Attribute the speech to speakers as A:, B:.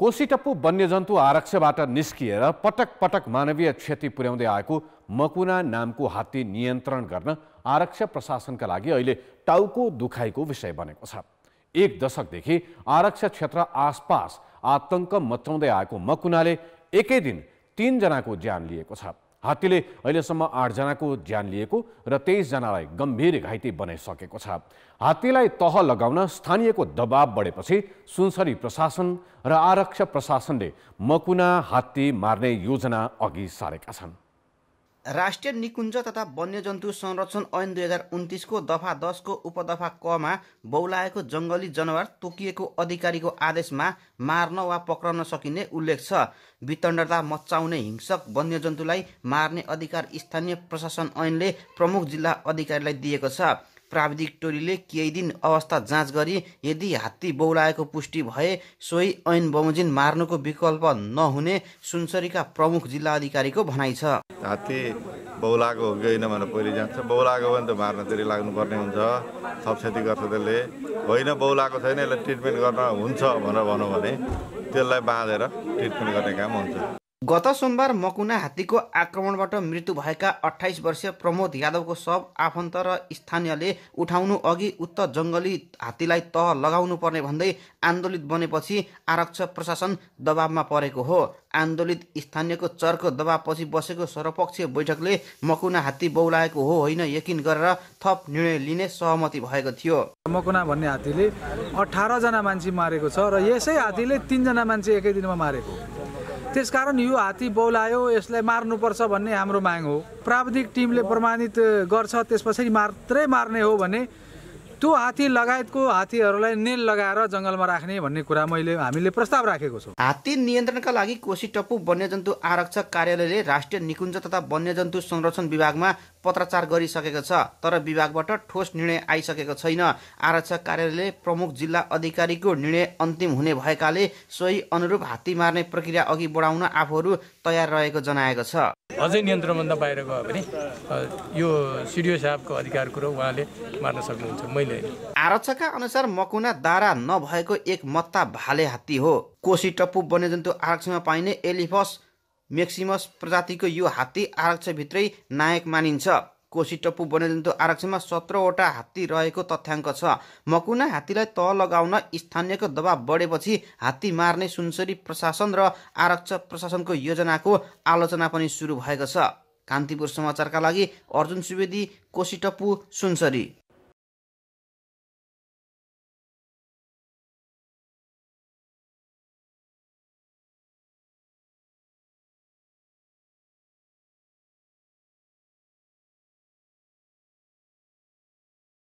A: कोसीटप्पु वन्यजन्तु आरक्षबाट निस्किएर पटक पटक मानवीय क्षति पुर्याउँदै आएको मकुना नामको हात्ती नियन्त्रण गर्न आरक्ष प्रशासनका लागि अहिले टाउको दुखाइको विषय बनेको छ एक दशकदेखि आरक्ष क्षेत्र आसपास आतङ्क मचाउँदै आएको मकुनाले एकै दिन तिनजनाको ज्यान लिएको छ हात्तीले अहिलेसम्म आठजनाको ज्यान लिएको र तेइसजनालाई गम्भीर घाइते बनाइसकेको छ हात्तीलाई तह लगाउन स्थानीयको दबाव बढेपछि सुनसरी प्रशासन र आरक्ष प्रशासनले मकुना हात्ती मार्ने योजना अघि सारेका छन्
B: राष्ट्रिय निकुञ्ज तथा वन्यजन्तु संरक्षण ऐन दुई हजार उन्तिसको दफा दसको उपदफा कमा बौलाएको जङ्गली जनावर तोकिएको अधिकारीको आदेशमा मार्न वा पक्राउन सकिने उल्लेख छ वितण्डता मचाउने हिंसक वन्यजन्तुलाई मार्ने अधिकार स्थानीय प्रशासन ऐनले प्रमुख जिल्ला अधिकारीलाई दिएको छ प्राविधिक टोलीले केही दिन अवस्था जाँच गरी यदि हात्ती बौलाएको पुष्टि भए सोही ऐन बमोजिम मार्नुको विकल्प नहुने सुनसरीका प्रमुख जिल्ला अधिकारीको भनाइ छ
A: हात्ती बौलाएको हो कि होइन भनेर पहिले जान्छ बौलाएको भने त मार्न धेरै लाग्नुपर्ने हुन्छ थप क्षति गर्छ त्यसले होइन बौलाएको छैन यसलाई ट्रिटमेन्ट गर्न हुन्छ भनेर भनौँ भने त्यसलाई बाँधेर ट्रिटमेन्ट गर्ने काम हुन्छ
B: गत सोमबार मकुना हात्तीको आक्रमणबाट मृत्यु भएका अठाइस वर्षीय प्रमोद यादवको शव आफन्त र स्थानीयले उठाउनु अघि उक्त जङ्गली हात्तीलाई तह लगाउनु पर्ने भन्दै आन्दोलित बनेपछि आरक्ष प्रशासन दबावमा परेको हो आन्दोलित स्थानीयको चर्को दबावपछि बसेको सर्वपक्षीय
C: बैठकले मकुना हात्ती बौलाएको हो होइन यकिन गरेर थप निर्णय लिने सहमति भएको थियो मकुना भन्ने हात्तीले अठारजना मान्छे मारेको छ र यसै हात्तीले तिनजना मान्छे एकै दिनमा मारेको त्यसकारण यो हात्ती बौलायो यसलाई मार्नुपर्छ भन्ने हाम्रो माग हो प्राविधिक टिमले प्रमाणित गर्छ त्यस पछाडि मात्रै मार्ने हो भने त्यो हात्ती लगायतको हात्तीहरूलाई नेल लगाएर जङ्गलमा राख्ने भन्ने कुरा मैले हामीले प्रस्ताव राखेको छु हात्ती नियन्त्रणका लागि कोशी टप्पु वन्यजन्तु आरक्षक कार्यालयले राष्ट्रिय निकुञ्ज तथा
B: वन्यजन्तु संरक्षण विभागमा पत्राचार गरिसकेको छ तर विभागबाट ठोस निर्णय आइसकेको छैन आरक्षक कार्यालयले प्रमुख जिल्ला अधिकारीको निर्णय अन्तिम हुने भएकाले सोही अनुरूप हात्ती मार्ने प्रक्रिया अघि बढाउन आफूहरू तयार रहेको जनाएको छ
A: अझै नियन्त्रणभन्दा
C: बाहिर गयो भने यो सिडिओ साहबको अधिकार कुरो उहाँले मार्न सक्नुहुन्छ मैले
B: आरक्षका अनुसार मकुना दारा नभएको एक मत्ता भाले हात्ती हो कोशी टप्पु वन्यजन्तु आरक्षमा पाइने एलिफस मेक्सिमस प्रजातिको यो हात्ती आरक्षभित्रै नायक मानिन्छ कोशी टप्पु वन्यजन्तु आरक्षणमा सत्रवटा हात्ती रहेको तथ्याङ्क छ मकुना हात्तीलाई तह लगाउन स्थानीयको दबाव बढेपछि हात्ती मार्ने सुनसरी प्रशासन र आरक्ष प्रशासनको योजनाको आलोचना पनि सुरु भएको छ
C: कान्तिपुर समाचारका लागि अर्जुन सुवेदी कोशी सुनसरी